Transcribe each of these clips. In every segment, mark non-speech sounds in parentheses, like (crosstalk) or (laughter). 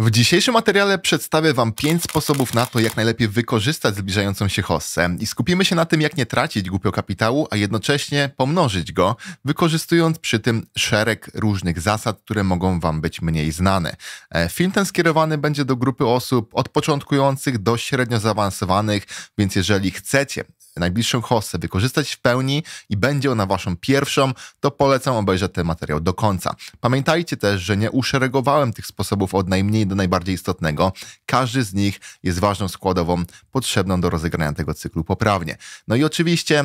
W dzisiejszym materiale przedstawię Wam pięć sposobów na to, jak najlepiej wykorzystać zbliżającą się hossę i skupimy się na tym, jak nie tracić głupio kapitału, a jednocześnie pomnożyć go, wykorzystując przy tym szereg różnych zasad, które mogą Wam być mniej znane. E, film ten skierowany będzie do grupy osób od początkujących do średnio zaawansowanych, więc jeżeli chcecie najbliższą hostę wykorzystać w pełni i będzie ona waszą pierwszą, to polecam obejrzeć ten materiał do końca. Pamiętajcie też, że nie uszeregowałem tych sposobów od najmniej do najbardziej istotnego. Każdy z nich jest ważną składową potrzebną do rozegrania tego cyklu poprawnie. No i oczywiście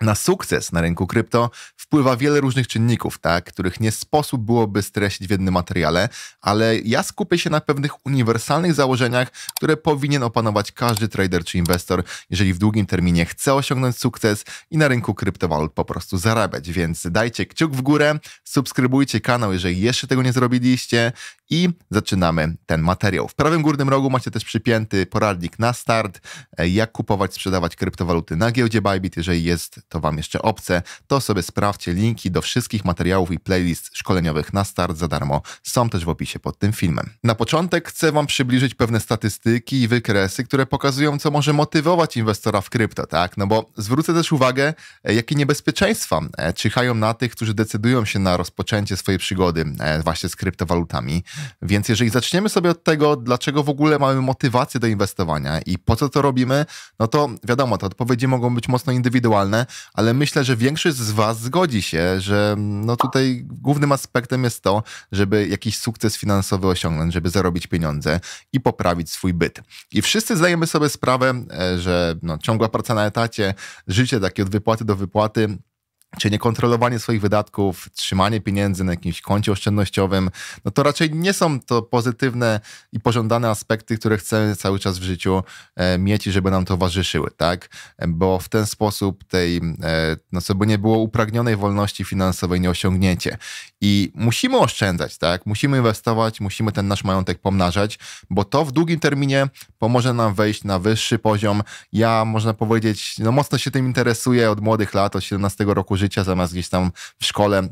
na sukces na rynku krypto wpływa wiele różnych czynników, tak, których nie sposób byłoby streścić w jednym materiale, ale ja skupię się na pewnych uniwersalnych założeniach, które powinien opanować każdy trader czy inwestor, jeżeli w długim terminie chce osiągnąć sukces i na rynku kryptowalut po prostu zarabiać. Więc dajcie kciuk w górę, subskrybujcie kanał, jeżeli jeszcze tego nie zrobiliście i zaczynamy ten materiał. W prawym górnym rogu macie też przypięty poradnik na start, e, jak kupować, sprzedawać kryptowaluty na giełdzie Bybit, jeżeli jest to Wam jeszcze obce, to sobie sprawdźcie linki do wszystkich materiałów i playlist szkoleniowych na start za darmo. Są też w opisie pod tym filmem. Na początek chcę Wam przybliżyć pewne statystyki i wykresy, które pokazują, co może motywować inwestora w krypto, tak? No bo zwrócę też uwagę, e, jakie niebezpieczeństwa e, czyhają na tych, którzy decydują się na rozpoczęcie swojej przygody e, właśnie z kryptowalutami. Więc jeżeli zaczniemy sobie od tego, dlaczego w ogóle mamy motywację do inwestowania i po co to robimy, no to wiadomo, te odpowiedzi mogą być mocno indywidualne, ale myślę, że większość z Was zgodzi się, że mm, no tutaj głównym aspektem jest to, żeby jakiś sukces finansowy osiągnąć, żeby zarobić pieniądze i poprawić swój byt. I wszyscy zdajemy sobie sprawę, e, że no, ciągła praca na etacie, życie takie od wypłaty do wypłaty, czy niekontrolowanie swoich wydatków, trzymanie pieniędzy na jakimś koncie oszczędnościowym, no to raczej nie są to pozytywne i pożądane aspekty, które chcemy cały czas w życiu e, mieć i żeby nam towarzyszyły, tak? Bo w ten sposób tej, e, no co by nie było, upragnionej wolności finansowej nie osiągniecie. I musimy oszczędzać, tak? Musimy inwestować, musimy ten nasz majątek pomnażać, bo to w długim terminie pomoże nam wejść na wyższy poziom. Ja, można powiedzieć, no mocno się tym interesuję od młodych lat, od 17 roku życia, życia, zamiast gdzieś tam w szkole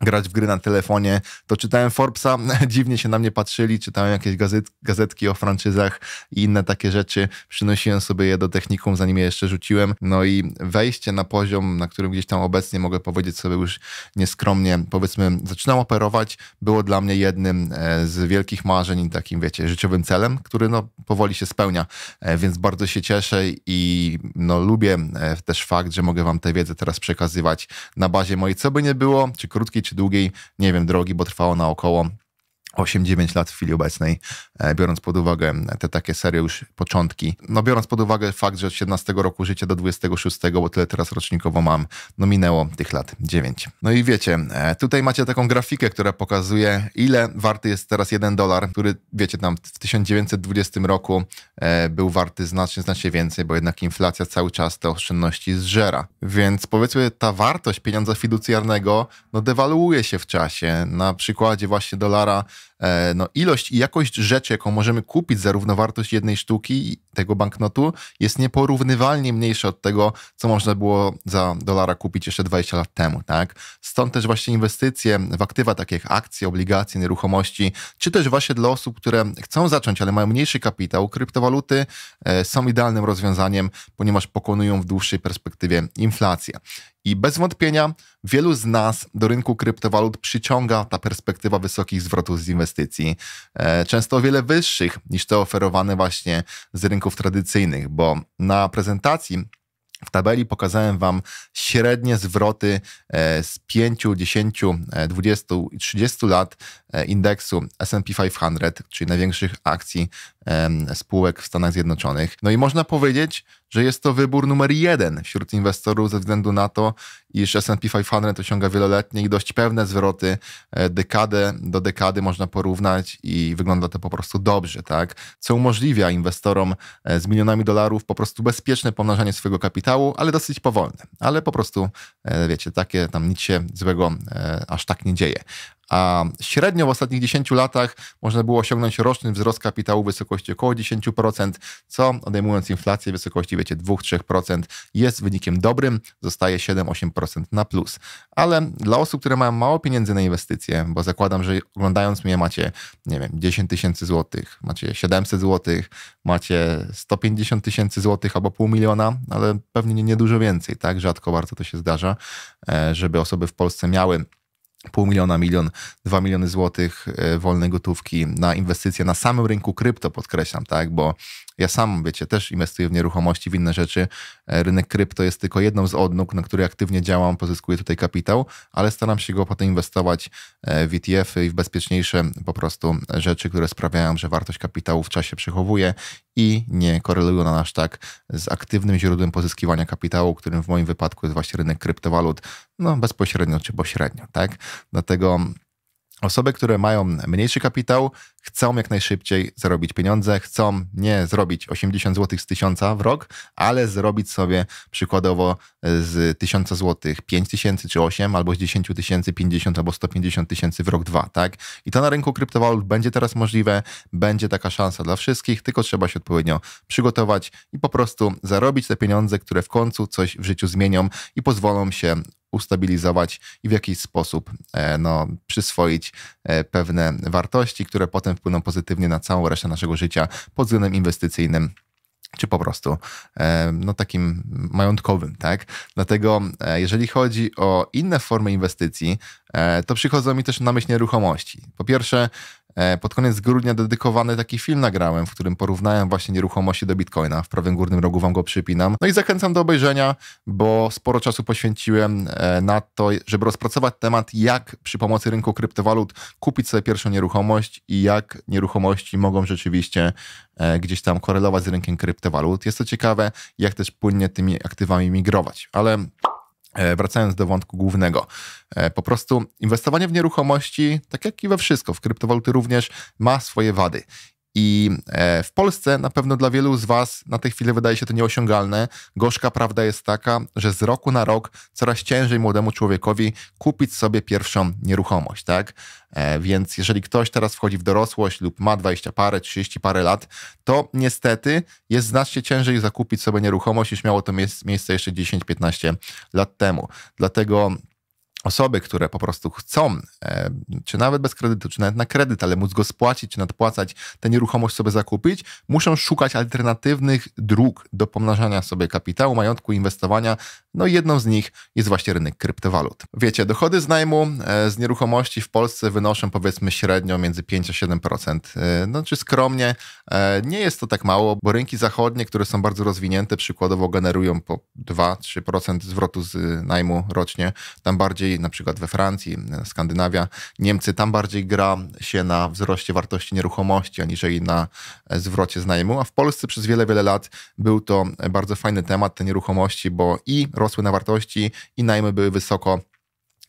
grać w gry na telefonie, to czytałem Forbesa, (laughs) dziwnie się na mnie patrzyli, czytałem jakieś gazet, gazetki o franczyzach i inne takie rzeczy, przynosiłem sobie je do technikum, zanim je jeszcze rzuciłem, no i wejście na poziom, na którym gdzieś tam obecnie mogę powiedzieć sobie już nieskromnie, powiedzmy, zaczynam operować, było dla mnie jednym e, z wielkich marzeń i takim, wiecie, życiowym celem, który no powoli się spełnia, e, więc bardzo się cieszę i no lubię e, też fakt, że mogę wam tę wiedzę teraz przekazywać na bazie mojej, co by nie było, czy krótkiej, czy długiej, nie wiem, drogi, bo trwało na około 8-9 lat w chwili obecnej, e, biorąc pod uwagę te takie serie już początki. No biorąc pod uwagę fakt, że od 17 roku życia do 26, bo tyle teraz rocznikowo mam, no minęło tych lat 9. No i wiecie, e, tutaj macie taką grafikę, która pokazuje ile warty jest teraz jeden dolar, który wiecie tam w 1920 roku e, był warty znacznie, znacznie więcej, bo jednak inflacja cały czas te oszczędności zżera. Więc powiedzmy ta wartość pieniądza fiducjarnego no dewaluuje się w czasie. Na przykładzie właśnie dolara E, no, ilość i jakość rzeczy, jaką możemy kupić za równowartość jednej sztuki tego banknotu, jest nieporównywalnie mniejsza od tego, co można było za dolara kupić jeszcze 20 lat temu. Tak? Stąd też właśnie inwestycje w aktywa takie jak akcje, obligacje, nieruchomości, czy też właśnie dla osób, które chcą zacząć, ale mają mniejszy kapitał, kryptowaluty e, są idealnym rozwiązaniem, ponieważ pokonują w dłuższej perspektywie inflację. I bez wątpienia wielu z nas do rynku kryptowalut przyciąga ta perspektywa wysokich zwrotów z inwestycji, e, często o wiele wyższych niż te oferowane właśnie z rynków tradycyjnych, bo na prezentacji w tabeli pokazałem Wam średnie zwroty e, z 5, 10, 20 i 30 lat e, indeksu SP 500, czyli największych akcji spółek w Stanach Zjednoczonych. No i można powiedzieć, że jest to wybór numer jeden wśród inwestorów ze względu na to, iż S&P 500 osiąga wieloletnie i dość pewne zwroty, e, dekadę do dekady można porównać i wygląda to po prostu dobrze, tak? Co umożliwia inwestorom e, z milionami dolarów po prostu bezpieczne pomnażanie swojego kapitału, ale dosyć powolne. Ale po prostu, e, wiecie, takie tam nic się złego aż tak nie dzieje a średnio w ostatnich 10 latach można było osiągnąć roczny wzrost kapitału w wysokości około 10%, co odejmując inflację w wysokości, wiecie, 2-3% jest wynikiem dobrym, zostaje 7-8% na plus. Ale dla osób, które mają mało pieniędzy na inwestycje, bo zakładam, że oglądając mnie macie, nie wiem, 10 tysięcy złotych, macie 700 złotych, macie 150 tysięcy złotych albo pół miliona, ale pewnie nie, nie dużo więcej, tak? Rzadko bardzo to się zdarza, e, żeby osoby w Polsce miały pół miliona, milion, dwa miliony złotych e, wolnej gotówki na inwestycje na samym rynku krypto, podkreślam, tak, bo ja sam, wiecie, też inwestuję w nieruchomości, w inne rzeczy. E, rynek krypto jest tylko jedną z odnóg, na której aktywnie działam, pozyskuję tutaj kapitał, ale staram się go potem inwestować e, w ETF-y i w bezpieczniejsze po prostu rzeczy, które sprawiają, że wartość kapitału w czasie przechowuje i nie korelują na nasz tak z aktywnym źródłem pozyskiwania kapitału, którym w moim wypadku jest właśnie rynek kryptowalut, no bezpośrednio czy pośrednio, tak? Dlatego Osoby, które mają mniejszy kapitał, chcą jak najszybciej zarobić pieniądze, chcą nie zrobić 80 zł z 1000 w rok, ale zrobić sobie przykładowo z 1000 zł 5000 tysięcy czy 8, albo z 10 tysięcy 50 albo 150 tysięcy w rok 2, tak? I to na rynku kryptowalut będzie teraz możliwe, będzie taka szansa dla wszystkich, tylko trzeba się odpowiednio przygotować i po prostu zarobić te pieniądze, które w końcu coś w życiu zmienią i pozwolą się ustabilizować i w jakiś sposób e, no, przyswoić e, pewne wartości, które potem wpłyną pozytywnie na całą resztę naszego życia pod względem inwestycyjnym czy po prostu e, no, takim majątkowym, tak? Dlatego jeżeli chodzi o inne formy inwestycji, to przychodzą mi też na myśl nieruchomości. Po pierwsze, E, pod koniec grudnia dedykowany taki film nagrałem, w którym porównałem właśnie nieruchomości do bitcoina. W prawym górnym rogu wam go przypinam. No i zachęcam do obejrzenia, bo sporo czasu poświęciłem e, na to, żeby rozpracować temat, jak przy pomocy rynku kryptowalut kupić sobie pierwszą nieruchomość i jak nieruchomości mogą rzeczywiście e, gdzieś tam korelować z rynkiem kryptowalut. Jest to ciekawe, jak też płynnie tymi aktywami migrować. Ale E, wracając do wątku głównego, e, po prostu inwestowanie w nieruchomości, tak jak i we wszystko, w kryptowaluty również, ma swoje wady. I e, w Polsce na pewno dla wielu z Was na tej chwili wydaje się to nieosiągalne. Gorzka prawda jest taka, że z roku na rok coraz ciężej młodemu człowiekowi kupić sobie pierwszą nieruchomość, tak? E, więc jeżeli ktoś teraz wchodzi w dorosłość lub ma 20 parę, 30 parę lat, to niestety jest znacznie ciężej zakupić sobie nieruchomość niż miało to miejsce jeszcze 10-15 lat temu. Dlatego osoby, które po prostu chcą, e, czy nawet bez kredytu, czy nawet na kredyt, ale móc go spłacić, czy nadpłacać, tę nieruchomość sobie zakupić, muszą szukać alternatywnych dróg do pomnażania sobie kapitału, majątku, inwestowania no jedną z nich jest właśnie rynek kryptowalut. Wiecie, dochody z najmu e, z nieruchomości w Polsce wynoszą powiedzmy średnio między 5 a 7%. E, no czy skromnie, e, nie jest to tak mało, bo rynki zachodnie, które są bardzo rozwinięte, przykładowo generują po 2-3% zwrotu z najmu rocznie. Tam bardziej, na przykład we Francji, Skandynawia, Niemcy, tam bardziej gra się na wzroście wartości nieruchomości, aniżeli na zwrocie z najmu. A w Polsce przez wiele, wiele lat był to bardzo fajny temat, te nieruchomości, bo i rośnie rosły na wartości i najmy były wysoko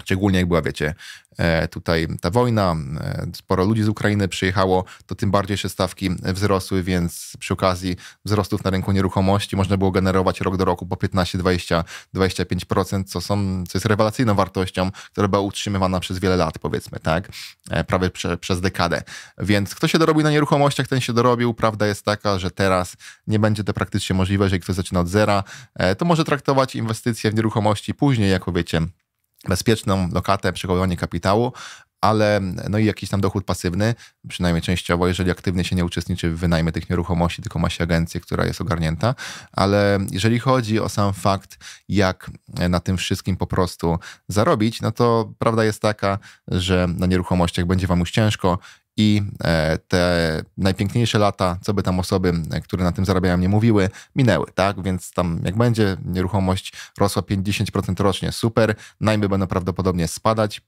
Szczególnie jak była, wiecie, e, tutaj ta wojna, e, sporo ludzi z Ukrainy przyjechało, to tym bardziej się stawki wzrosły, więc przy okazji wzrostów na rynku nieruchomości można było generować rok do roku po 15, 20, 25%, co, są, co jest rewelacyjną wartością, która była utrzymywana przez wiele lat, powiedzmy, tak? E, prawie prze, przez dekadę. Więc kto się dorobił na nieruchomościach, ten się dorobił. Prawda jest taka, że teraz nie będzie to praktycznie możliwe, jeżeli ktoś zaczyna od zera, to może traktować inwestycje w nieruchomości później, jako wiecie, bezpieczną lokatę, przechowywanie kapitału, ale no i jakiś tam dochód pasywny, przynajmniej częściowo, jeżeli aktywnie się nie uczestniczy w wynajmie tych nieruchomości, tylko ma się agencję, która jest ogarnięta, ale jeżeli chodzi o sam fakt, jak na tym wszystkim po prostu zarobić, no to prawda jest taka, że na nieruchomościach będzie wam już ciężko i e, te najpiękniejsze lata, co by tam osoby, e, które na tym zarabiają, nie mówiły, minęły, tak? Więc tam jak będzie nieruchomość rosła 50% rocznie, super, najmy będą prawdopodobnie spadać,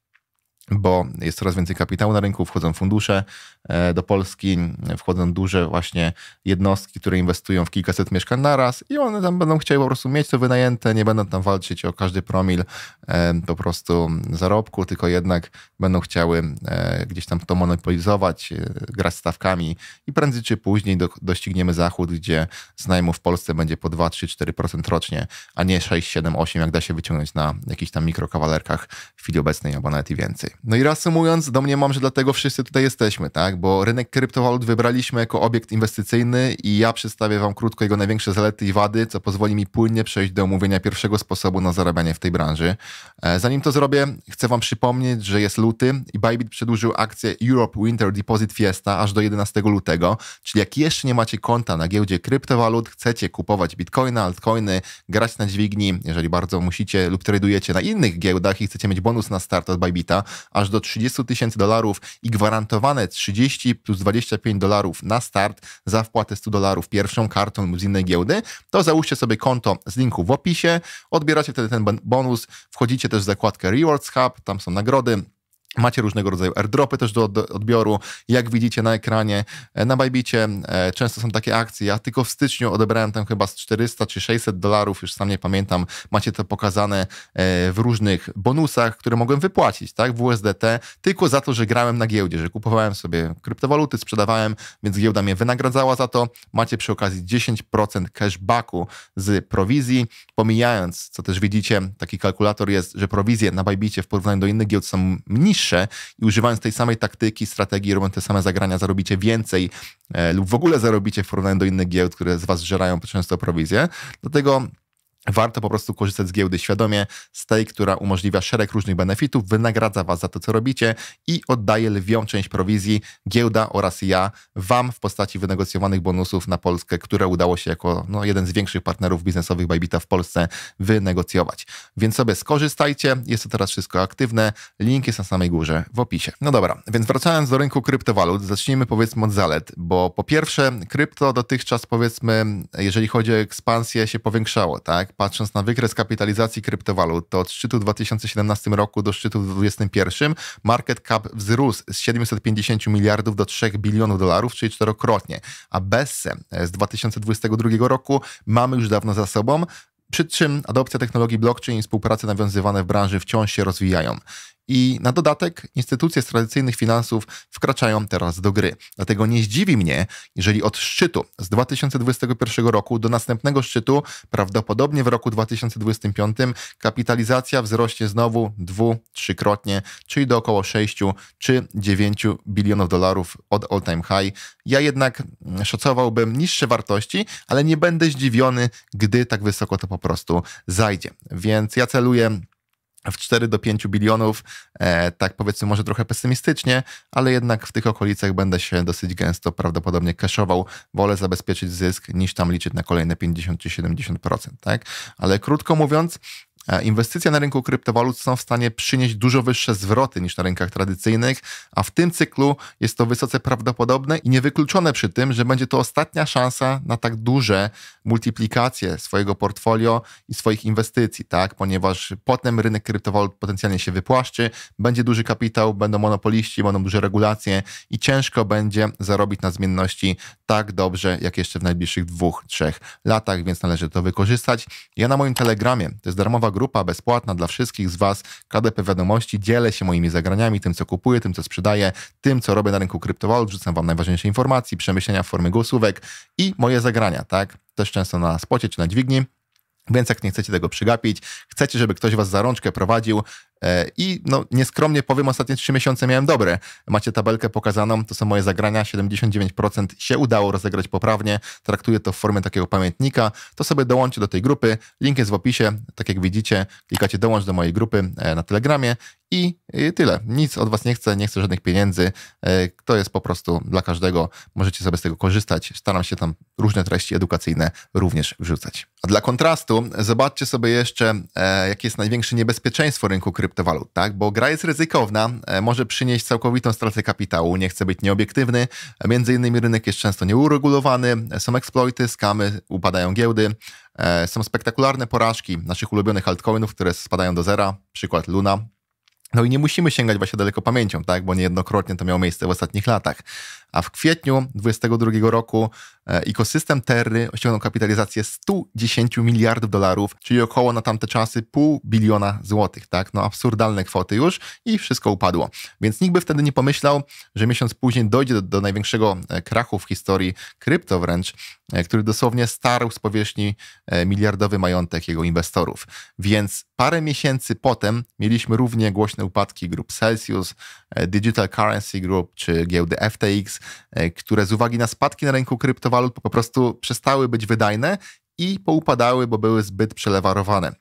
bo jest coraz więcej kapitału na rynku, wchodzą fundusze e, do Polski, wchodzą duże właśnie jednostki, które inwestują w kilkaset mieszkań naraz i one tam będą chciały po prostu mieć to wynajęte, nie będą tam walczyć o każdy promil e, po prostu zarobku, tylko jednak będą chciały e, gdzieś tam to monopolizować, grać stawkami i prędzej czy później do, dościgniemy zachód, gdzie z najmu w Polsce będzie po 2, 3, 4% rocznie, a nie 6, 7, 8, jak da się wyciągnąć na jakichś tam mikrokawalerkach w chwili obecnej albo nawet i więcej. No i reasumując, domniemam, że dlatego wszyscy tutaj jesteśmy, tak? Bo rynek kryptowalut wybraliśmy jako obiekt inwestycyjny i ja przedstawię Wam krótko jego największe zalety i wady, co pozwoli mi płynnie przejść do omówienia pierwszego sposobu na zarabianie w tej branży. E, zanim to zrobię, chcę Wam przypomnieć, że jest luty i Bybit przedłużył akcję Europe Winter Deposit Fiesta aż do 11 lutego, czyli jak jeszcze nie macie konta na giełdzie kryptowalut, chcecie kupować bitcoina, altcoiny, grać na dźwigni, jeżeli bardzo musicie lub tradujecie na innych giełdach i chcecie mieć bonus na start od Bybita, aż do 30 tysięcy dolarów i gwarantowane 30 plus 25 dolarów na start za wpłatę 100 dolarów pierwszą kartą lub z innej giełdy, to załóżcie sobie konto z linku w opisie, odbieracie wtedy ten bonus, wchodzicie też w zakładkę Rewards Hub, tam są nagrody, Macie różnego rodzaju airdropy też do, odbioru. Jak widzicie na ekranie, e, na Bajbicie e, często są takie akcje. Ja tylko w styczniu odebrałem tam chyba z 400 czy 600 dolarów, już sam nie pamiętam. Macie to pokazane e, w różnych bonusach, które mogłem wypłacić tak, w USDT tylko za to, że grałem na giełdzie, że kupowałem sobie kryptowaluty, sprzedawałem, więc giełda mnie wynagradzała za to. Macie przy okazji 10% cashbacku z prowizji, pomijając, co też widzicie, taki kalkulator jest, że prowizje na Bajbicie w porównaniu do innych giełd są niższe, i używając tej samej taktyki, strategii, robiąc te same zagrania, zarobicie więcej e, lub w ogóle zarobicie w porównaniu do innych giełd, które z Was żerają często prowizję. Dlatego Warto po prostu korzystać z giełdy świadomie, z tej, która umożliwia szereg różnych benefitów, wynagradza Was za to, co robicie i oddaje lwią część prowizji giełda oraz ja Wam w postaci wynegocjowanych bonusów na Polskę, które udało się jako no, jeden z większych partnerów biznesowych Bybita w Polsce wynegocjować. Więc sobie skorzystajcie, jest to teraz wszystko aktywne, link jest na samej górze w opisie. No dobra, więc wracając do rynku kryptowalut, zacznijmy powiedzmy od zalet, bo po pierwsze krypto dotychczas powiedzmy, jeżeli chodzi o ekspansję się powiększało, tak? patrząc na wykres kapitalizacji kryptowalut, to od szczytu w 2017 roku do szczytu w 2021 market cap wzrósł z 750 miliardów do 3 bilionów dolarów, czyli czterokrotnie, a Besse z 2022 roku mamy już dawno za sobą, przy czym adopcja technologii blockchain i współpracy nawiązywane w branży wciąż się rozwijają. I na dodatek instytucje z tradycyjnych finansów wkraczają teraz do gry. Dlatego nie zdziwi mnie, jeżeli od szczytu z 2021 roku do następnego szczytu, prawdopodobnie w roku 2025, kapitalizacja wzrośnie znowu dwu, trzykrotnie, czyli do około 6 czy 9 bilionów dolarów od all time high. Ja jednak mm, szacowałbym niższe wartości, ale nie będę zdziwiony, gdy tak wysoko to po prostu zajdzie. Więc ja celuję w 4 do 5 bilionów, e, tak powiedzmy może trochę pesymistycznie, ale jednak w tych okolicach będę się dosyć gęsto prawdopodobnie cashował. Wolę zabezpieczyć zysk niż tam liczyć na kolejne 50 czy 70%, tak? Ale krótko mówiąc, E, inwestycje na rynku kryptowalut są w stanie przynieść dużo wyższe zwroty niż na rynkach tradycyjnych, a w tym cyklu jest to wysoce prawdopodobne i niewykluczone przy tym, że będzie to ostatnia szansa na tak duże multiplikacje swojego portfolio i swoich inwestycji, tak? ponieważ potem rynek kryptowalut potencjalnie się wypłaszczy, będzie duży kapitał, będą monopoliści, będą duże regulacje i ciężko będzie zarobić na zmienności tak dobrze, jak jeszcze w najbliższych dwóch, trzech latach, więc należy to wykorzystać. Ja na moim Telegramie, to jest darmowa darmowa grupa, bezpłatna dla wszystkich z Was, KDP Wiadomości. Dzielę się moimi zagraniami, tym co kupuję, tym co sprzedaję, tym co robię na rynku kryptowalut. wrzucam Wam najważniejsze informacje, przemyślenia w formie głosówek i moje zagrania, tak? Też często na spocie czy na dźwigni. Więc jak nie chcecie tego przygapić, chcecie, żeby ktoś was za rączkę prowadził, E, I no, nieskromnie powiem, ostatnie trzy miesiące miałem dobre. Macie tabelkę pokazaną, to są moje zagrania, 79% się udało rozegrać poprawnie, traktuję to w formie takiego pamiętnika, to sobie dołączcie do tej grupy, link jest w opisie, tak jak widzicie, klikacie dołącz do mojej grupy e, na Telegramie i tyle. Nic od Was nie chcę, nie chcę żadnych pieniędzy. E, to jest po prostu dla każdego. Możecie sobie z tego korzystać. Staram się tam różne treści edukacyjne również wrzucać. A dla kontrastu, zobaczcie sobie jeszcze, jakie jest największe niebezpieczeństwo rynku kryptowalut kryptowalut, tak? Bo gra jest ryzykowna, e, może przynieść całkowitą stratę kapitału, nie chcę być nieobiektywny. Między innymi rynek jest często nieuregulowany, e, są eksploity, skamy, upadają giełdy, e, są spektakularne porażki naszych ulubionych altcoinów, które spadają do zera, przykład Luna, no i nie musimy sięgać właśnie daleko pamięcią, tak? bo niejednokrotnie to miało miejsce w ostatnich latach a w kwietniu 2022 roku e, ekosystem Terry osiągnął kapitalizację 110 miliardów dolarów, czyli około na tamte czasy pół biliona złotych, tak? No absurdalne kwoty już i wszystko upadło. Więc nikt by wtedy nie pomyślał, że miesiąc później dojdzie do, do największego e, krachu w historii krypto wręcz, e, który dosłownie starł z powierzchni miliardowy majątek jego inwestorów. Więc parę miesięcy potem mieliśmy równie głośne upadki grup Celsius, Digital Currency Group czy giełdy FTX, E, które z uwagi na spadki na rynku kryptowalut po prostu przestały być wydajne i poupadały, bo były zbyt przelewarowane.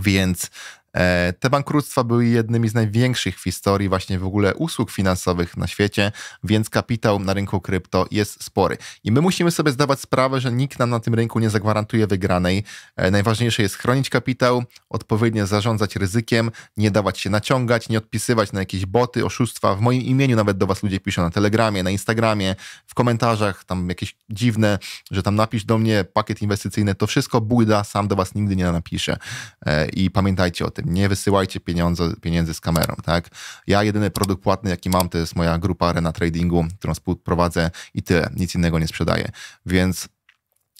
Więc E, te bankructwa były jednymi z największych w historii właśnie w ogóle usług finansowych na świecie, więc kapitał na rynku krypto jest spory. I my musimy sobie zdawać sprawę, że nikt nam na tym rynku nie zagwarantuje wygranej. E, najważniejsze jest chronić kapitał, odpowiednio zarządzać ryzykiem, nie dawać się naciągać, nie odpisywać na jakieś boty, oszustwa. W moim imieniu nawet do was ludzie piszą na Telegramie, na Instagramie, w komentarzach, tam jakieś dziwne, że tam napisz do mnie pakiet inwestycyjny, to wszystko bójda, sam do was nigdy nie napisze. I pamiętajcie o tym tym. Nie wysyłajcie pieniądze, pieniędzy z kamerą, tak? Ja jedyny produkt płatny, jaki mam, to jest moja grupa Arena Tradingu, którą prowadzę i tyle. Nic innego nie sprzedaję. Więc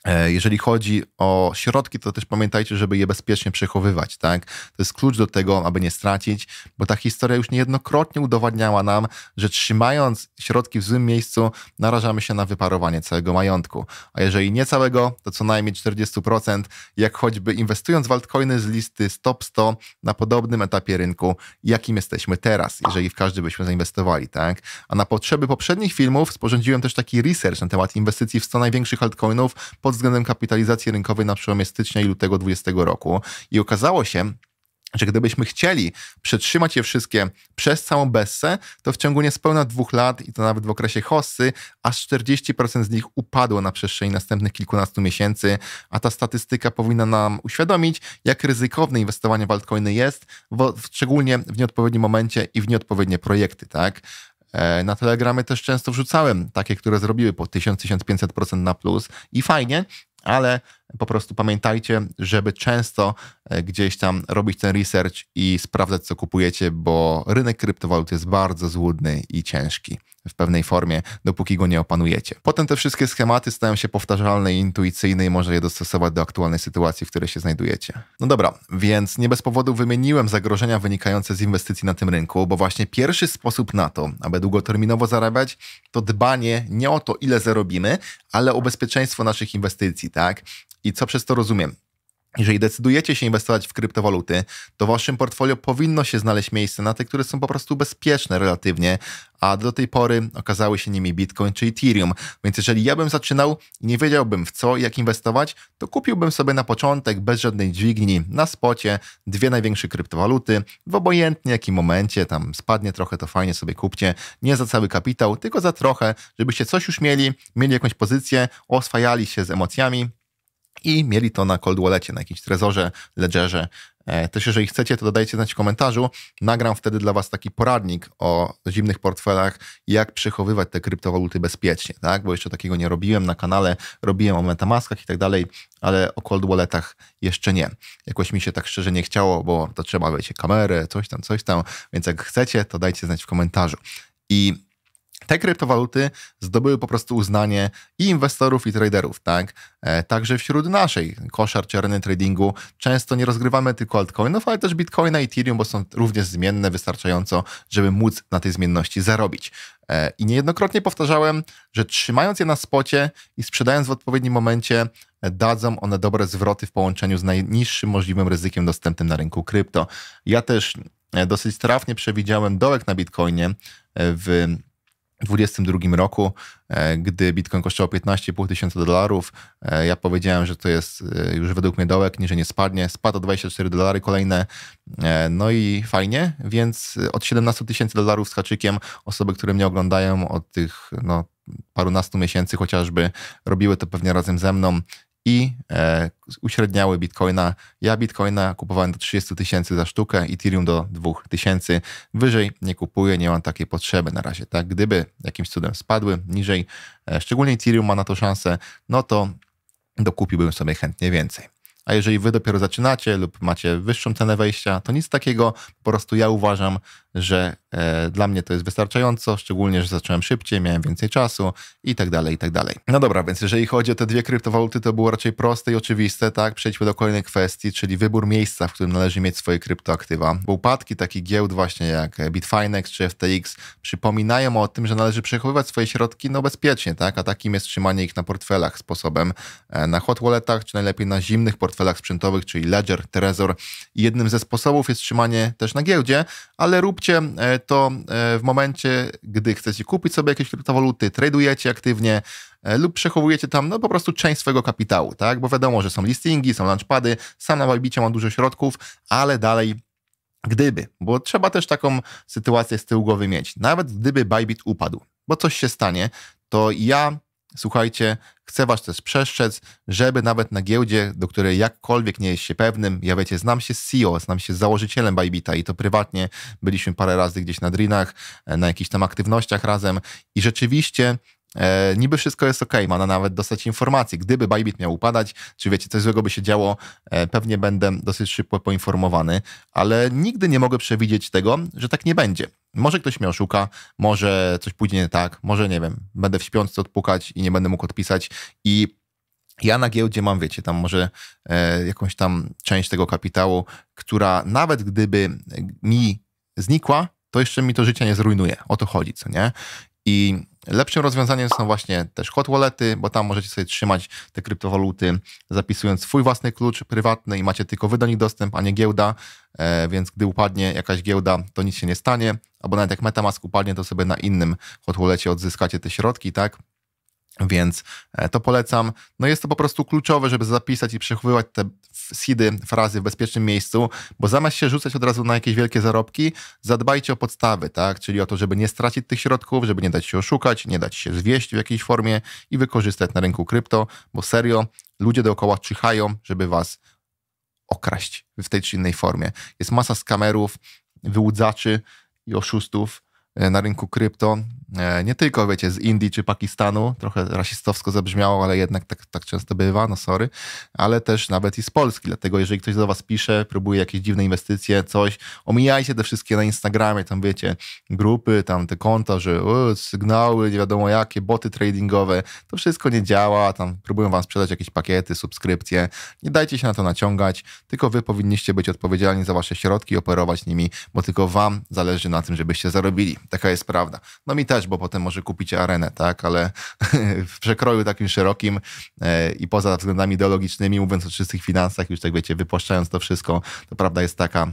E, jeżeli chodzi o środki, to też pamiętajcie, żeby je bezpiecznie przechowywać, tak? To jest klucz do tego, aby nie stracić, bo ta historia już niejednokrotnie udowadniała nam, że trzymając środki w złym miejscu, narażamy się na wyparowanie całego majątku. A jeżeli nie całego, to co najmniej 40%, jak choćby inwestując w altcoiny z listy Stop 100 na podobnym etapie rynku, jakim jesteśmy teraz, jeżeli w każdy byśmy zainwestowali, tak? A na potrzeby poprzednich filmów sporządziłem też taki research na temat inwestycji w 100 największych altcoinów pod pod względem kapitalizacji rynkowej na przełomie stycznia i lutego 2020 roku. I okazało się, że gdybyśmy chcieli przetrzymać je wszystkie przez całą Bessę, to w ciągu niespełna dwóch lat, i to nawet w okresie Hossy, aż 40% z nich upadło na przestrzeni następnych kilkunastu miesięcy, a ta statystyka powinna nam uświadomić, jak ryzykowne inwestowanie w altcoiny jest, w, szczególnie w nieodpowiednim momencie i w nieodpowiednie projekty. Tak? E, na Telegramie też często wrzucałem takie, które zrobiły po 1000-1500% na plus i fajnie, ale po prostu pamiętajcie, żeby często e, gdzieś tam robić ten research i sprawdzać, co kupujecie, bo rynek kryptowalut jest bardzo złudny i ciężki w pewnej formie, dopóki go nie opanujecie. Potem te wszystkie schematy stają się powtarzalne i intuicyjne i można je dostosować do aktualnej sytuacji, w której się znajdujecie. No dobra, więc nie bez powodu wymieniłem zagrożenia wynikające z inwestycji na tym rynku, bo właśnie pierwszy sposób na to, aby długoterminowo zarabiać, to dbanie nie o to, ile zarobimy, ale o bezpieczeństwo naszych inwestycji, tak? I co przez to rozumiem? Jeżeli decydujecie się inwestować w kryptowaluty, to w waszym portfolio powinno się znaleźć miejsce na te, które są po prostu bezpieczne relatywnie, a do tej pory okazały się nimi Bitcoin czy Ethereum. Więc jeżeli ja bym zaczynał i nie wiedziałbym w co i jak inwestować, to kupiłbym sobie na początek bez żadnej dźwigni na spocie dwie największe kryptowaluty w obojętnie jakim momencie, tam spadnie trochę, to fajnie sobie kupcie, nie za cały kapitał, tylko za trochę, żebyście coś już mieli, mieli jakąś pozycję, oswajali się z emocjami i mieli to na cold na jakimś trezorze, ledgerze. E, też jeżeli chcecie, to dodajcie znać w komentarzu. Nagram wtedy dla Was taki poradnik o zimnych portfelach, jak przechowywać te kryptowaluty bezpiecznie, tak? Bo jeszcze takiego nie robiłem na kanale, robiłem o metamaskach i tak dalej, ale o cold walletach jeszcze nie. Jakoś mi się tak szczerze nie chciało, bo to trzeba, wiecie, kamerę, coś tam, coś tam, więc jak chcecie, to dajcie znać w komentarzu. I te kryptowaluty zdobyły po prostu uznanie i inwestorów, i traderów, tak? E, także wśród naszej koszar czerny tradingu często nie rozgrywamy tylko altcoinów, ale też bitcoina i ethereum, bo są również zmienne wystarczająco, żeby móc na tej zmienności zarobić. E, I niejednokrotnie powtarzałem, że trzymając je na spocie i sprzedając w odpowiednim momencie, e, dadzą one dobre zwroty w połączeniu z najniższym możliwym ryzykiem dostępnym na rynku krypto. Ja też dosyć trafnie przewidziałem dołek na bitcoinie w 2022 roku, e, gdy Bitcoin kosztował 15,5 tysiąca dolarów. E, ja powiedziałem, że to jest e, już według mnie dołek, nie, że nie spadnie. Spadł o 24 dolary kolejne. No i fajnie, więc od 17 tysięcy dolarów z haczykiem osoby, które mnie oglądają od tych no, parunastu miesięcy chociażby, robiły to pewnie razem ze mną i e, uśredniały bitcoina. Ja bitcoina kupowałem do 30 tysięcy za sztukę, Ethereum do 2 tysięcy. Wyżej nie kupuję, nie mam takiej potrzeby na razie. Tak? Gdyby jakimś cudem spadły niżej, e, szczególnie Ethereum ma na to szansę, no to dokupiłbym sobie chętnie więcej. A jeżeli wy dopiero zaczynacie lub macie wyższą cenę wejścia, to nic takiego. Po prostu ja uważam, że e, dla mnie to jest wystarczająco, szczególnie, że zacząłem szybciej, miałem więcej czasu i tak dalej, i tak dalej. No dobra, więc jeżeli chodzi o te dwie kryptowaluty, to było raczej proste i oczywiste, tak? Przejdźmy do kolejnej kwestii, czyli wybór miejsca, w którym należy mieć swoje kryptoaktywa. Bo upadki takich giełd właśnie jak Bitfinex czy FTX przypominają o tym, że należy przechowywać swoje środki no bezpiecznie, tak? A takim jest trzymanie ich na portfelach sposobem e, na hot walletach, czy najlepiej na zimnych portfelach sprzętowych, czyli Ledger, Trezor. Jednym ze sposobów jest trzymanie też na giełdzie, ale rób E, to e, w momencie, gdy chcecie kupić sobie jakieś kryptowaluty, tradujecie aktywnie e, lub przechowujecie tam no, po prostu część swojego kapitału, tak? Bo wiadomo, że są listingi, są launchpady, sam na ma mam dużo środków, ale dalej gdyby, bo trzeba też taką sytuację z tyłu głowy mieć. Nawet gdyby Bybit upadł, bo coś się stanie, to ja słuchajcie, chcę was też przestrzec, żeby nawet na giełdzie, do której jakkolwiek nie jest się pewnym, ja wiecie, znam się z CEO, znam się z założycielem Bybita i to prywatnie, byliśmy parę razy gdzieś na drinach, e, na jakichś tam aktywnościach razem i rzeczywiście E, niby wszystko jest ok, ma nawet dostać informacji. Gdyby Bybit miał upadać, czy wiecie, coś złego by się działo, e, pewnie będę dosyć szybko poinformowany, ale nigdy nie mogę przewidzieć tego, że tak nie będzie. Może ktoś mnie oszuka, może coś pójdzie nie tak, może nie wiem, będę w śpiączce odpukać i nie będę mógł odpisać i ja na giełdzie mam, wiecie, tam może e, jakąś tam część tego kapitału, która nawet gdyby mi znikła, to jeszcze mi to życie nie zrujnuje. O to chodzi, co nie? I Lepszym rozwiązaniem są właśnie też hot wallety, bo tam możecie sobie trzymać te kryptowaluty, zapisując swój własny klucz prywatny i macie tylko wy do nich dostęp, a nie giełda, e, więc gdy upadnie jakaś giełda, to nic się nie stanie, albo nawet jak Metamask upadnie, to sobie na innym hot wallecie odzyskacie te środki, tak? Więc e, to polecam. No jest to po prostu kluczowe, żeby zapisać i przechowywać te SIDy frazy w bezpiecznym miejscu, bo zamiast się rzucać od razu na jakieś wielkie zarobki, zadbajcie o podstawy, tak? Czyli o to, żeby nie stracić tych środków, żeby nie dać się oszukać, nie dać się zwieść w jakiejś formie i wykorzystać na rynku krypto, bo serio, ludzie dookoła czyhają, żeby was okraść w tej czy innej formie. Jest masa skamerów, wyłudzaczy i oszustów e, na rynku krypto, E, nie tylko, wiecie, z Indii czy Pakistanu, trochę rasistowsko zabrzmiało, ale jednak tak, tak często bywa, no sorry, ale też nawet i z Polski, dlatego jeżeli ktoś do was pisze, próbuje jakieś dziwne inwestycje, coś, omijajcie te wszystkie na Instagramie, tam wiecie, grupy, tam te konta, że o, sygnały, nie wiadomo jakie, boty tradingowe, to wszystko nie działa, tam próbują wam sprzedać jakieś pakiety, subskrypcje, nie dajcie się na to naciągać, tylko wy powinniście być odpowiedzialni za wasze środki, operować nimi, bo tylko wam zależy na tym, żebyście zarobili, taka jest prawda. No mi też sprzedać, bo potem może kupicie arenę, tak? Ale (laughs) w przekroju takim szerokim e, i poza względami ideologicznymi, mówiąc o czystych finansach, już tak wiecie, wypuszczając to wszystko, to prawda jest taka,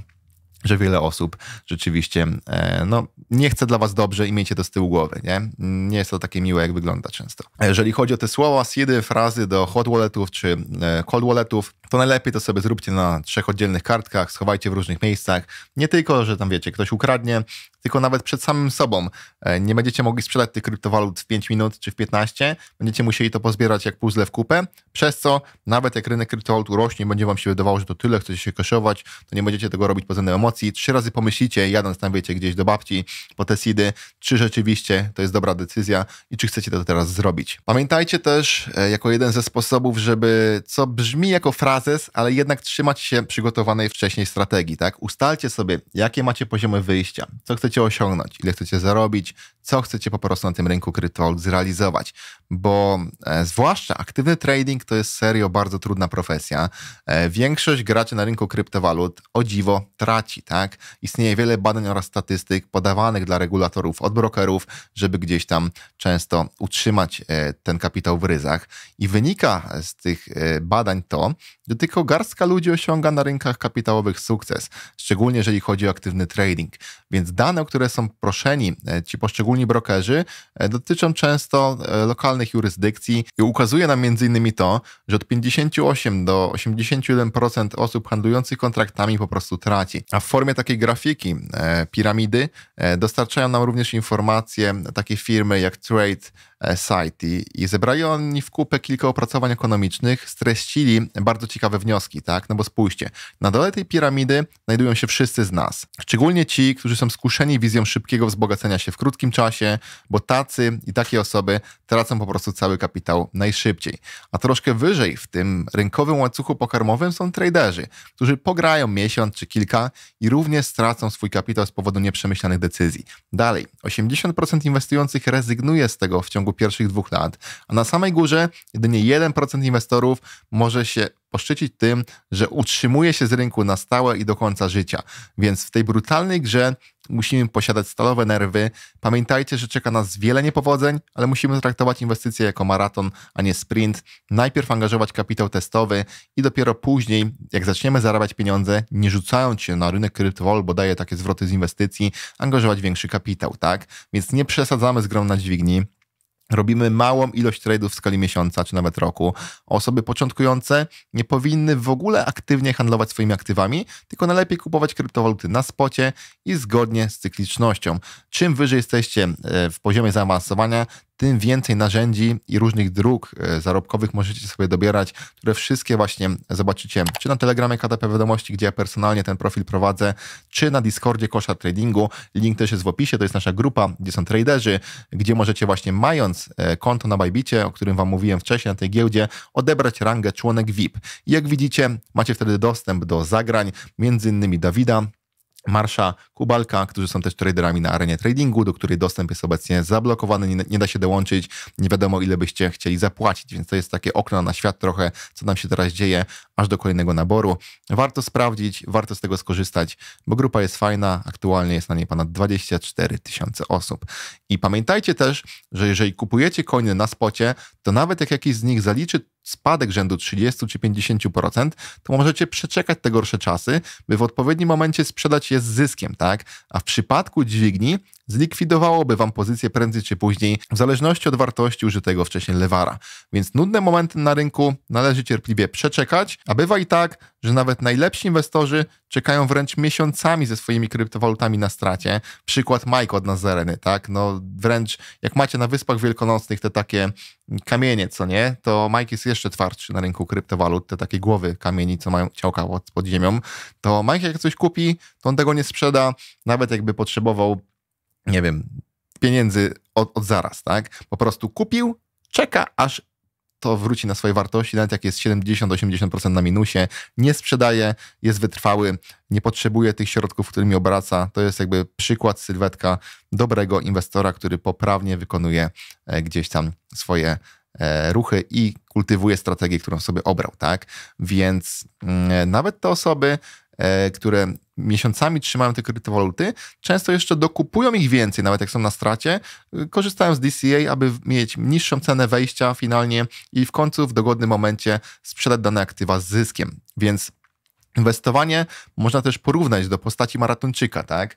że wiele osób rzeczywiście e, no, nie chce dla was dobrze i miejcie to z tyłu głowy. Nie? nie jest to takie miłe, jak wygląda często. Jeżeli chodzi o te słowa, seedy, frazy do hot walletów czy e, cold walletów, to najlepiej to sobie zróbcie na trzech oddzielnych kartkach, schowajcie w różnych miejscach. Nie tylko, że tam wiecie, ktoś ukradnie, tylko nawet przed samym sobą. E, nie będziecie mogli sprzedać tych kryptowalut w 5 minut czy w 15, będziecie musieli to pozbierać jak puzzle w kupę, przez co nawet jak rynek kryptowalut urośnie, będzie wam się wydawało, że to tyle, chcecie się koszować to nie będziecie tego robić poza emocji. Trzy razy pomyślicie, jadąc tam wiecie gdzieś do babci po te seedy, czy rzeczywiście to jest dobra decyzja i czy chcecie to teraz zrobić. Pamiętajcie też, e, jako jeden ze sposobów, żeby, co brzmi jako frazes, ale jednak trzymać się przygotowanej wcześniej strategii, tak? Ustalcie sobie, jakie macie poziomy wyjścia, co chcecie chcecie osiągnąć, ile chcecie zarobić, co chcecie po prostu na tym rynku kryptowalut zrealizować, bo e, zwłaszcza aktywny trading to jest serio bardzo trudna profesja. E, większość graczy na rynku kryptowalut o dziwo traci, tak? Istnieje wiele badań oraz statystyk podawanych dla regulatorów od brokerów, żeby gdzieś tam często utrzymać e, ten kapitał w ryzach i wynika z tych e, badań to, że tylko garstka ludzi osiąga na rynkach kapitałowych sukces, szczególnie jeżeli chodzi o aktywny trading. Więc dane, o które są proszeni e, ci poszczególni pełni brokerzy, e, dotyczą często e, lokalnych jurysdykcji i ukazuje nam m.in. to, że od 58 do 81% osób handlujących kontraktami po prostu traci. A w formie takiej grafiki e, piramidy dostarczają nam również informacje takie firmy jak Trade E, Society i zebrali oni w kupę kilka opracowań ekonomicznych, streścili bardzo ciekawe wnioski, tak? No bo spójrzcie, na dole tej piramidy znajdują się wszyscy z nas, szczególnie ci, którzy są skuszeni wizją szybkiego wzbogacenia się w krótkim czasie, bo tacy i takie osoby tracą po prostu cały kapitał najszybciej. A troszkę wyżej w tym rynkowym łańcuchu pokarmowym są traderzy, którzy pograją miesiąc czy kilka i również stracą swój kapitał z powodu nieprzemyślanych decyzji. Dalej, 80% inwestujących rezygnuje z tego w ciągu ciągu pierwszych dwóch lat, a na samej górze jedynie 1% inwestorów może się poszczycić tym, że utrzymuje się z rynku na stałe i do końca życia. Więc w tej brutalnej grze musimy posiadać stalowe nerwy. Pamiętajcie, że czeka nas wiele niepowodzeń, ale musimy traktować inwestycje jako maraton, a nie sprint. Najpierw angażować kapitał testowy i dopiero później, jak zaczniemy zarabiać pieniądze, nie rzucając się na rynek kryptowalut, bo daje takie zwroty z inwestycji, angażować większy kapitał, tak? Więc nie przesadzamy z grą na dźwigni Robimy małą ilość tradeów w skali miesiąca czy nawet roku. Osoby początkujące nie powinny w ogóle aktywnie handlować swoimi aktywami, tylko najlepiej kupować kryptowaluty na spocie i zgodnie z cyklicznością. Czym wyżej jesteście e, w poziomie zaawansowania, tym więcej narzędzi i różnych dróg e, zarobkowych możecie sobie dobierać, które wszystkie właśnie zobaczycie, czy na Telegramie KDP Wiadomości, gdzie ja personalnie ten profil prowadzę, czy na Discordzie Kosza Tradingu. Link też jest w opisie, to jest nasza grupa, gdzie są traderzy, gdzie możecie właśnie mając e, konto na Bajbicie, o którym Wam mówiłem wcześniej na tej giełdzie, odebrać rangę członek VIP. I jak widzicie, macie wtedy dostęp do zagrań, między innymi Dawida, Marsza Kubalka, którzy są też traderami na arenie tradingu, do której dostęp jest obecnie zablokowany, nie, nie, da się dołączyć, nie wiadomo ile byście chcieli zapłacić, więc to jest takie okno na świat trochę, co nam się teraz dzieje, aż do kolejnego naboru. Warto sprawdzić, warto z tego skorzystać, bo grupa jest fajna, aktualnie jest na niej ponad 24 tysiące osób. I pamiętajcie też, że jeżeli kupujecie konie na spocie, to nawet jak jakiś z nich zaliczy spadek rzędu 30 czy 50%, to możecie przeczekać te gorsze czasy, by w odpowiednim momencie sprzedać je z zyskiem, tak? A w przypadku dźwigni zlikwidowałoby wam pozycję prędzej czy później, w zależności od wartości użytego wcześniej lewara. Więc nudne momenty na rynku należy cierpliwie przeczekać, a bywa i tak, że nawet najlepsi inwestorzy czekają wręcz miesiącami ze swoimi kryptowalutami na stracie. Przykład Mike od nas tak? No wręcz jak macie na Wyspach Wielkanocnych te takie kamienie, co nie? To Mike jest jeszcze twardszy na rynku kryptowalut, te takie głowy kamieni, co mają ciałka pod ziemią. To Mike jak coś kupi, to on tego nie sprzeda, nawet jakby potrzebował nie wiem, pieniędzy od, od zaraz, tak? Po prostu kupił, czeka aż to wróci na swoje wartości, nawet jak jest 70-80% na minusie, nie sprzedaje, jest wytrwały, nie potrzebuje tych środków, którymi obraca. To jest jakby przykład, sylwetka dobrego inwestora, który poprawnie wykonuje e, gdzieś tam swoje e, ruchy i kultywuje strategię, którą sobie obrał, tak? Więc mm, e, nawet te osoby, E, które miesiącami trzymają te kryptowaluty, często jeszcze dokupują ich więcej, nawet jak są na stracie, e, korzystają z DCA, aby mieć niższą cenę wejścia finalnie i w końcu w dogodnym momencie sprzedać dane aktywa z zyskiem. Więc Inwestowanie można też porównać do postaci maratończyka, tak?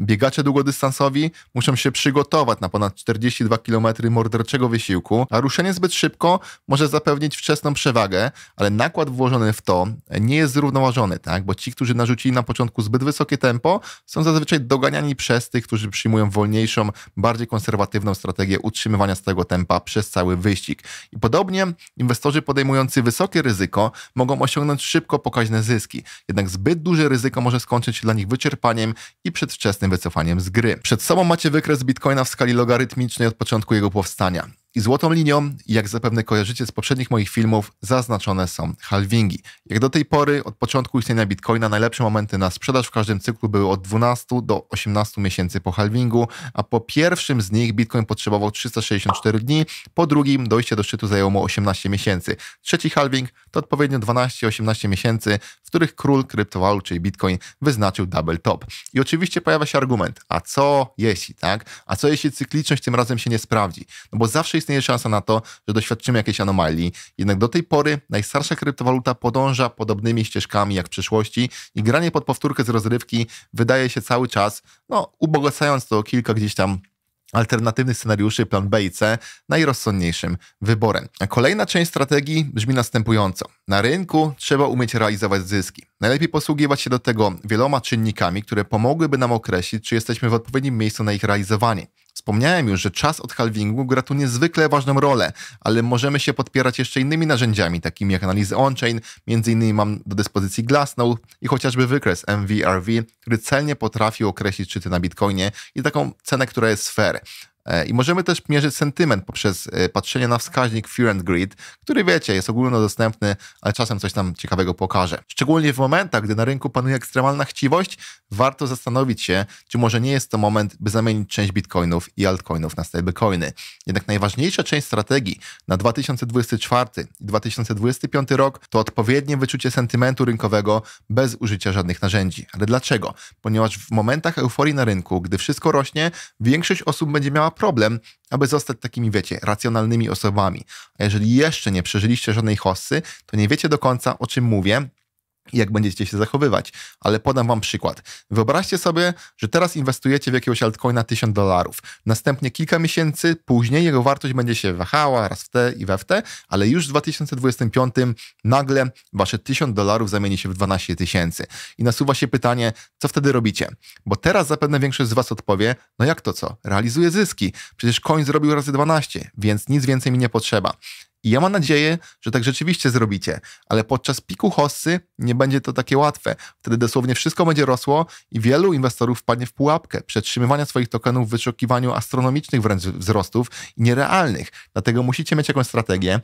Biegacze długodystansowi muszą się przygotować na ponad 42 km morderczego wysiłku, a ruszenie zbyt szybko może zapewnić wczesną przewagę, ale nakład włożony w to nie jest zrównoważony, tak? bo ci, którzy narzucili na początku zbyt wysokie tempo, są zazwyczaj doganiani przez tych, którzy przyjmują wolniejszą, bardziej konserwatywną strategię utrzymywania stałego tempa przez cały wyścig. I podobnie inwestorzy podejmujący wysokie ryzyko mogą osiągnąć szybko pokaźne zyski, jednak zbyt duże ryzyko może skończyć się dla nich wyczerpaniem i wczesnym wycofaniem z gry. Przed sobą macie wykres Bitcoina w skali logarytmicznej od początku jego powstania. I złotą linią, jak zapewne kojarzycie z poprzednich moich filmów, zaznaczone są halvingi. Jak do tej pory, od początku istnienia Bitcoina, najlepsze momenty na sprzedaż w każdym cyklu były od 12 do 18 miesięcy po halvingu, a po pierwszym z nich Bitcoin potrzebował 364 dni, po drugim dojście do szczytu zajęło mu 18 miesięcy. Trzeci halving to odpowiednio 12-18 miesięcy, w których król kryptowalut, czyli Bitcoin, wyznaczył double top. I oczywiście pojawia się argument, a co jeśli, tak? A co jeśli cykliczność tym razem się nie sprawdzi? No bo zawsze istnieje szansa na to, że doświadczymy jakiejś anomalii. Jednak do tej pory najstarsza kryptowaluta podąża podobnymi ścieżkami jak w przeszłości i granie pod powtórkę z rozrywki wydaje się cały czas, no, ubogacając to kilka gdzieś tam alternatywnych scenariuszy plan B i C najrozsądniejszym wyborem. A kolejna część strategii brzmi następująco. Na rynku trzeba umieć realizować zyski. Najlepiej posługiwać się do tego wieloma czynnikami, które pomogłyby nam określić, czy jesteśmy w odpowiednim miejscu na ich realizowanie. Wspomniałem już, że czas od halvingu gra tu niezwykle ważną rolę, ale możemy się podpierać jeszcze innymi narzędziami, takimi jak analizy on-chain, między innymi mam do dyspozycji Glassnode i chociażby wykres MVRV, który celnie potrafi określić czyty na Bitcoinie i taką cenę, która jest fair. E, I możemy też mierzyć sentyment poprzez e, patrzenie na wskaźnik Fear and Greed, który wiecie, jest ogólnodostępny, ale czasem coś tam ciekawego pokaże. Szczególnie w momentach, gdy na rynku panuje ekstremalna chciwość, warto zastanowić się, czy może nie jest to moment, by zamienić część bitcoinów i altcoinów na stablecoiny. Jednak najważniejsza część strategii na 2024 i 2025 rok to odpowiednie wyczucie sentymentu rynkowego bez użycia żadnych narzędzi. Ale dlaczego? Ponieważ w momentach euforii na rynku, gdy wszystko rośnie, większość osób będzie miała problem, aby zostać takimi, wiecie, racjonalnymi osobami. A jeżeli jeszcze nie przeżyliście żadnej hossy, to nie wiecie do końca, o czym mówię jak będziecie się zachowywać. Ale podam wam przykład. Wyobraźcie sobie, że teraz inwestujecie w jakiegoś altcoina 1000 dolarów. Następnie kilka miesięcy później jego wartość będzie się wahała raz w te i we w te, ale już w 2025 nagle wasze 1000 dolarów zamieni się w 12 tysięcy. I nasuwa się pytanie, co wtedy robicie? Bo teraz zapewne większość z was odpowie, no jak to co? Realizuje zyski. Przecież koń zrobił razy 12, więc nic więcej mi nie potrzeba. I ja mam nadzieję, że tak rzeczywiście zrobicie, ale podczas piku hossy nie będzie to takie łatwe. Wtedy dosłownie wszystko będzie rosło i wielu inwestorów wpadnie w pułapkę przetrzymywania swoich tokenów w wyszukiwaniu astronomicznych wręcz wzrostów i nierealnych. Dlatego musicie mieć jakąś strategię,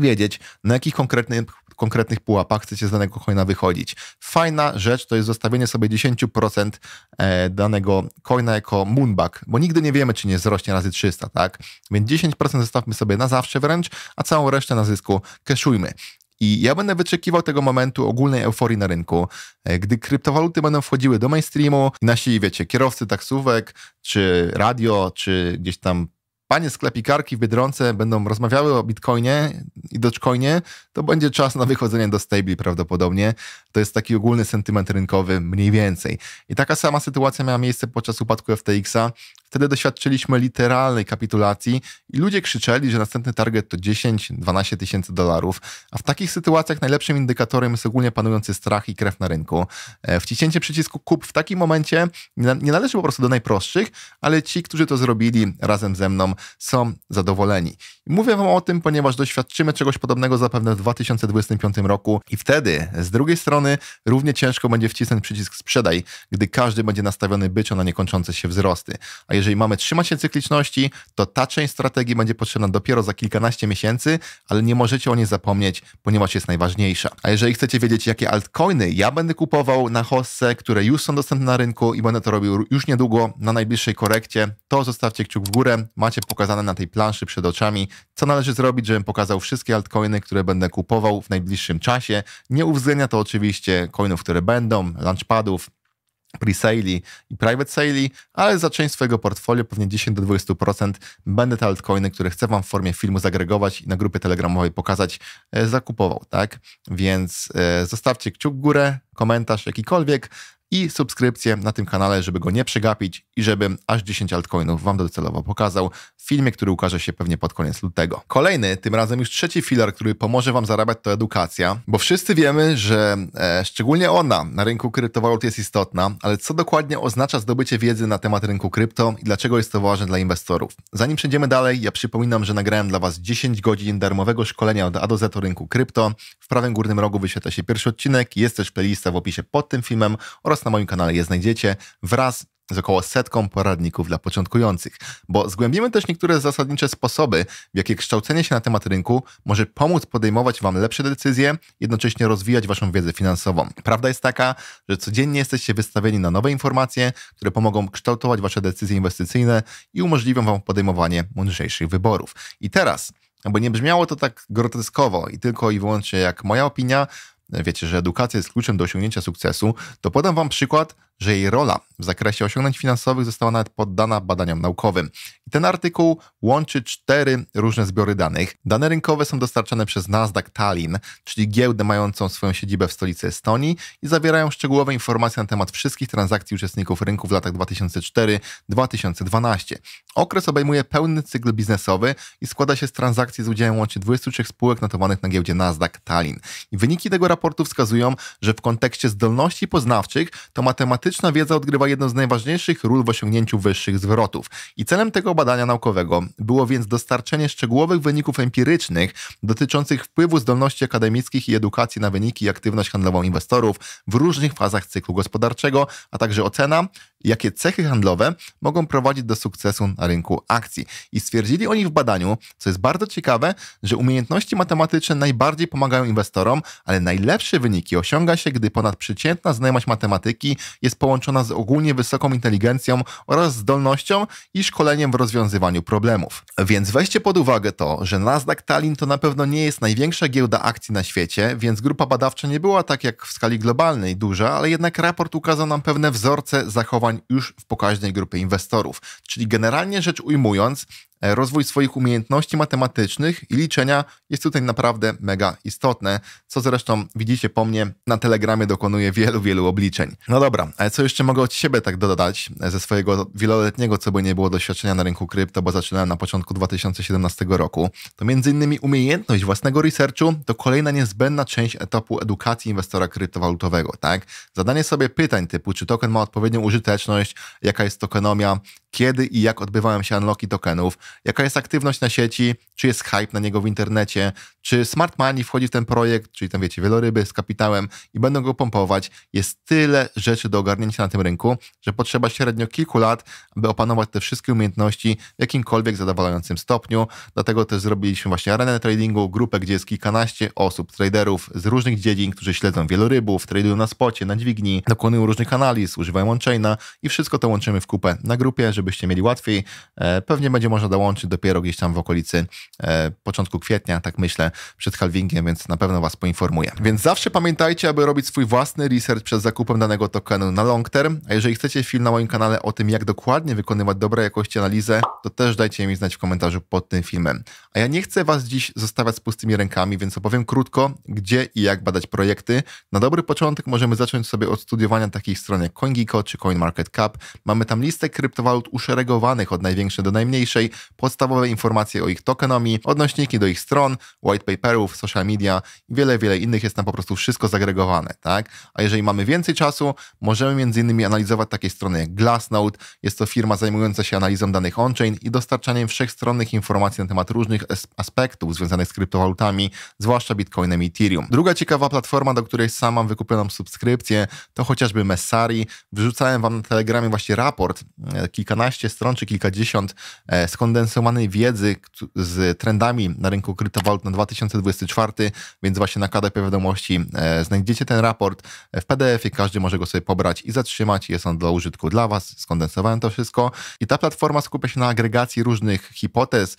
wiedzieć, na jakich konkretnych, konkretnych pułapach chcecie z danego coina wychodzić. Fajna rzecz to jest zostawienie sobie 10% e, danego coina jako moonbug, bo nigdy nie wiemy, czy nie zrośnie razy 300, tak? Więc 10% zostawmy sobie na zawsze wręcz, a całą resztę na zysku cashujmy. I ja będę wyczekiwał tego momentu ogólnej euforii na rynku, e, gdy kryptowaluty będą wchodziły do mainstreamu i nasi, wiecie, kierowcy taksówek, czy radio, czy gdzieś tam panie sklepikarki w Biedronce będą rozmawiały o Bitcoinie i Dogecoinie, to będzie czas na wychodzenie do stable, prawdopodobnie. To jest taki ogólny sentyment rynkowy mniej więcej. I taka sama sytuacja miała miejsce podczas upadku FTX-a, Wtedy doświadczyliśmy literalnej kapitulacji i ludzie krzyczeli, że następny target to 10-12 tysięcy dolarów, a w takich sytuacjach najlepszym indykatorem jest ogólnie panujący strach i krew na rynku. E, wciśnięcie przycisku kup w takim momencie nie należy po prostu do najprostszych, ale ci, którzy to zrobili razem ze mną są zadowoleni. Mówię Wam o tym, ponieważ doświadczymy czegoś podobnego zapewne w 2025 roku i wtedy z drugiej strony równie ciężko będzie wcisnąć przycisk sprzedaj, gdy każdy będzie nastawiony być na niekończące się wzrosty. A jeżeli mamy trzymać się cykliczności, to ta część strategii będzie potrzebna dopiero za kilkanaście miesięcy, ale nie możecie o niej zapomnieć, ponieważ jest najważniejsza. A jeżeli chcecie wiedzieć, jakie altcoiny ja będę kupował na hossę, które już są dostępne na rynku i będę to robił już niedługo na najbliższej korekcie, to zostawcie kciuk w górę. Macie pokazane na tej planszy przed oczami, co należy zrobić, żebym pokazał wszystkie altcoiny, które będę kupował w najbliższym czasie. Nie uwzględnia to oczywiście coinów, które będą, launchpadów, pre-sali i private sale, ale za część swojego portfolio, pewnie 10 do 20%, będę te altcoiny, które chcę Wam w formie filmu zagregować i na grupie telegramowej pokazać, e, zakupował, tak? Więc e, zostawcie kciuk w górę, komentarz jakikolwiek, i subskrypcję na tym kanale, żeby go nie przegapić i żebym aż 10 altcoinów Wam docelowo pokazał w filmie, który ukaże się pewnie pod koniec lutego. Kolejny, tym razem już trzeci filar, który pomoże Wam zarabiać, to edukacja, bo wszyscy wiemy, że e, szczególnie ona na rynku kryptowalut jest istotna, ale co dokładnie oznacza zdobycie wiedzy na temat rynku krypto i dlaczego jest to ważne dla inwestorów? Zanim przejdziemy dalej, ja przypominam, że nagrałem dla Was 10 godzin darmowego szkolenia od A do Z o rynku krypto. W prawym górnym rogu wyświetla się pierwszy odcinek, jest też playlista w opisie pod tym filmem oraz na moim kanale je znajdziecie wraz z około setką poradników dla początkujących, bo zgłębimy też niektóre zasadnicze sposoby, w jakie kształcenie się na temat rynku może pomóc podejmować Wam lepsze decyzje, jednocześnie rozwijać Waszą wiedzę finansową. Prawda jest taka, że codziennie jesteście wystawieni na nowe informacje, które pomogą kształtować Wasze decyzje inwestycyjne i umożliwią Wam podejmowanie mądrzejszych wyborów. I teraz aby nie brzmiało to tak groteskowo i tylko i wyłącznie jak moja opinia, wiecie, że edukacja jest kluczem do osiągnięcia sukcesu, to podam wam przykład że jej rola w zakresie osiągnięć finansowych została nawet poddana badaniom naukowym. I ten artykuł łączy cztery różne zbiory danych. Dane rynkowe są dostarczane przez Nasdaq Tallinn, czyli giełdę mającą swoją siedzibę w stolicy Estonii i zawierają szczegółowe informacje na temat wszystkich transakcji uczestników rynku w latach 2004-2012. Okres obejmuje pełny cykl biznesowy i składa się z transakcji z udziałem łącznie 23 spółek notowanych na giełdzie Nasdaq Tallinn. I wyniki tego raportu wskazują, że w kontekście zdolności poznawczych to matematycznie teoretyczna wiedza odgrywa jedną z najważniejszych ról w osiągnięciu wyższych zwrotów. I celem tego badania naukowego było więc dostarczenie szczegółowych wyników empirycznych dotyczących wpływu zdolności akademickich i edukacji na wyniki i aktywność handlową inwestorów w różnych fazach cyklu gospodarczego, a także ocena, jakie cechy handlowe mogą prowadzić do sukcesu na rynku akcji. I stwierdzili oni w badaniu, co jest bardzo ciekawe, że umiejętności matematyczne najbardziej pomagają inwestorom, ale najlepsze wyniki osiąga się, gdy ponadprzeciętna znajomość matematyki jest połączona z ogólnie wysoką inteligencją oraz zdolnością i szkoleniem w rozwiązywaniu problemów. Więc weźcie pod uwagę to, że Nasdaq Tallinn to na pewno nie jest największa giełda akcji na świecie, więc grupa badawcza nie była tak jak w skali globalnej duża, ale jednak raport ukazał nam pewne wzorce zachowań już w pokaźnej grupie inwestorów. Czyli generalnie rzecz ujmując, E, rozwój swoich umiejętności matematycznych i liczenia jest tutaj naprawdę mega istotne, co zresztą widzicie po mnie, na Telegramie dokonuję wielu, wielu obliczeń. No dobra, ale co jeszcze mogę od siebie tak dodać e, ze swojego wieloletniego, co by nie było doświadczenia na rynku krypto, bo zaczynałem na początku 2017 roku, to między innymi umiejętność własnego researchu to kolejna niezbędna część etapu edukacji inwestora kryptowalutowego, tak? Zadanie sobie pytań typu, czy token ma odpowiednią użyteczność, jaka jest tokenomia, kiedy i jak odbywają się unlocki tokenów, jaka jest aktywność na sieci, czy jest hype na niego w internecie, czy Smart Money wchodzi w ten projekt, czyli tam wiecie, wieloryby z kapitałem i będą go pompować. Jest tyle rzeczy do ogarnięcia na tym rynku, że potrzeba średnio kilku lat, aby opanować te wszystkie umiejętności w jakimkolwiek zadowalającym stopniu. Dlatego też zrobiliśmy właśnie arenę tradingu, grupę, gdzie jest kilkanaście osób, traderów z różnych dziedzin, którzy śledzą wielorybów, tradują na spocie, na dźwigni, dokonują różnych analiz, używają on i wszystko to łączymy w kupę na grupie, żeby żebyście mieli łatwiej. E, pewnie będzie można dołączyć dopiero gdzieś tam w okolicy e, początku kwietnia, tak myślę, przed halvingiem, więc na pewno Was poinformuję. Więc zawsze pamiętajcie, aby robić swój własny research przed zakupem danego tokenu na long term, a jeżeli chcecie film na moim kanale o tym, jak dokładnie wykonywać dobrej jakości analizę, to też dajcie mi znać w komentarzu pod tym filmem. A ja nie chcę Was dziś zostawiać z pustymi rękami, więc opowiem krótko, gdzie i jak badać projekty. Na dobry początek możemy zacząć sobie od studiowania takich stron jak CoinGecko czy CoinMarketCap. Mamy tam listę kryptowalut uszeregowanych od największej do najmniejszej, podstawowe informacje o ich tokenomii, odnośniki do ich stron, white paperów, social media i wiele, wiele innych jest tam po prostu wszystko zagregowane, tak? A jeżeli mamy więcej czasu, możemy między innymi analizować takie strony jak Glassnode, jest to firma zajmująca się analizą danych on-chain i dostarczaniem wszechstronnych informacji na temat różnych aspektów związanych z kryptowalutami, zwłaszcza Bitcoinem i Ethereum. Druga ciekawa platforma, do której sam mam wykupioną subskrypcję, to chociażby Messari. Wrzucałem wam na Telegramie właśnie raport e, kilkanaście kilkanaście stron czy kilkadziesiąt e, skondensowanej wiedzy z trendami na rynku kryptowalut na 2024, więc właśnie na KDP wiadomości e, znajdziecie ten raport e, w PDF-ie, każdy może go sobie pobrać i zatrzymać, jest on dla użytku dla Was, skondensowałem to wszystko i ta platforma skupia się na agregacji różnych hipotez,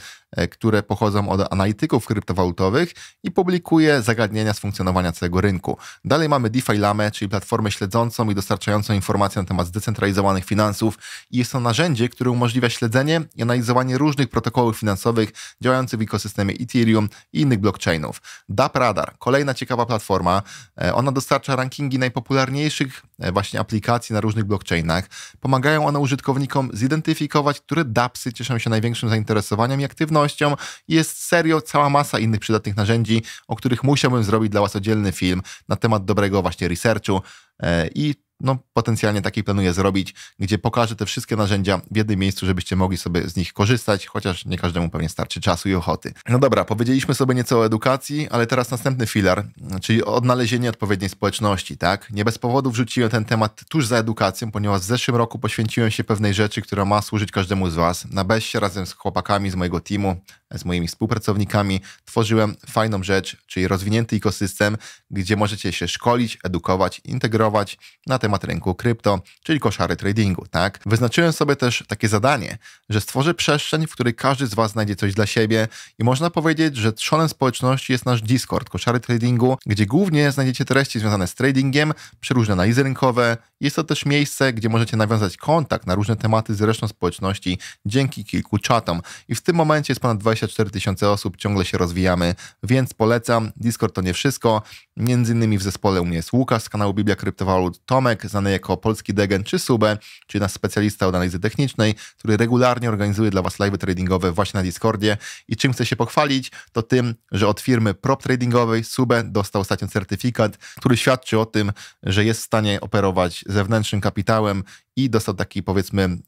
które pochodzą od analityków kryptowalutowych i publikuje zagadnienia z funkcjonowania całego rynku. Dalej mamy DeFi Lame, czyli platformę śledzącą i dostarczającą informacje na temat zdecentralizowanych finansów i jest to narzędzie, narzędzie, które umożliwia śledzenie i analizowanie różnych protokołów finansowych działających w ekosystemie Ethereum i innych blockchainów. DAP Radar, kolejna ciekawa platforma. E, ona dostarcza rankingi najpopularniejszych e, właśnie aplikacji na różnych blockchainach. Pomagają one użytkownikom zidentyfikować, które DAPsy cieszą się największym zainteresowaniem i aktywnością. Jest serio cała masa innych przydatnych narzędzi, o których musiałbym zrobić dla Was oddzielny film na temat dobrego właśnie researchu e, i no, potencjalnie taki planuję zrobić, gdzie pokażę te wszystkie narzędzia w jednym miejscu, żebyście mogli sobie z nich korzystać, chociaż nie każdemu pewnie starczy czasu i ochoty. No dobra, powiedzieliśmy sobie nieco o edukacji, ale teraz następny filar, czyli odnalezienie odpowiedniej społeczności, tak? Nie bez powodu wrzuciłem ten temat tuż za edukacją, ponieważ w zeszłym roku poświęciłem się pewnej rzeczy, która ma służyć każdemu z Was. Na Bessie razem z chłopakami z mojego teamu, z moimi współpracownikami tworzyłem fajną rzecz, czyli rozwinięty ekosystem, gdzie możecie się szkolić, edukować, integrować na temat temat rynku krypto, czyli koszary tradingu, tak? Wyznaczyłem sobie też takie zadanie, że stworzę przestrzeń, w której każdy z Was znajdzie coś dla siebie i można powiedzieć, że trzonem społeczności jest nasz Discord, koszary tradingu, gdzie głównie znajdziecie treści związane z tradingiem, przeróżne analizy rynkowe, jest to też miejsce, gdzie możecie nawiązać kontakt na różne tematy z resztą społeczności dzięki kilku czatom. I w tym momencie jest ponad 24 tysiące osób, ciągle się rozwijamy, więc polecam. Discord to nie wszystko. Między innymi w zespole u mnie jest Łukasz z kanału Biblia Kryptowalut, Tomek, znany jako polski degen czy Sube, czyli nasz specjalista od analizy technicznej, który regularnie organizuje dla Was live tradingowe właśnie na Discordzie. I czym chcę się pochwalić, to tym, że od firmy prop tradingowej Sube dostał ostatnio certyfikat, który świadczy o tym, że jest w stanie operować zewnętrznym kapitałem i dostał taki powiedzmy mm,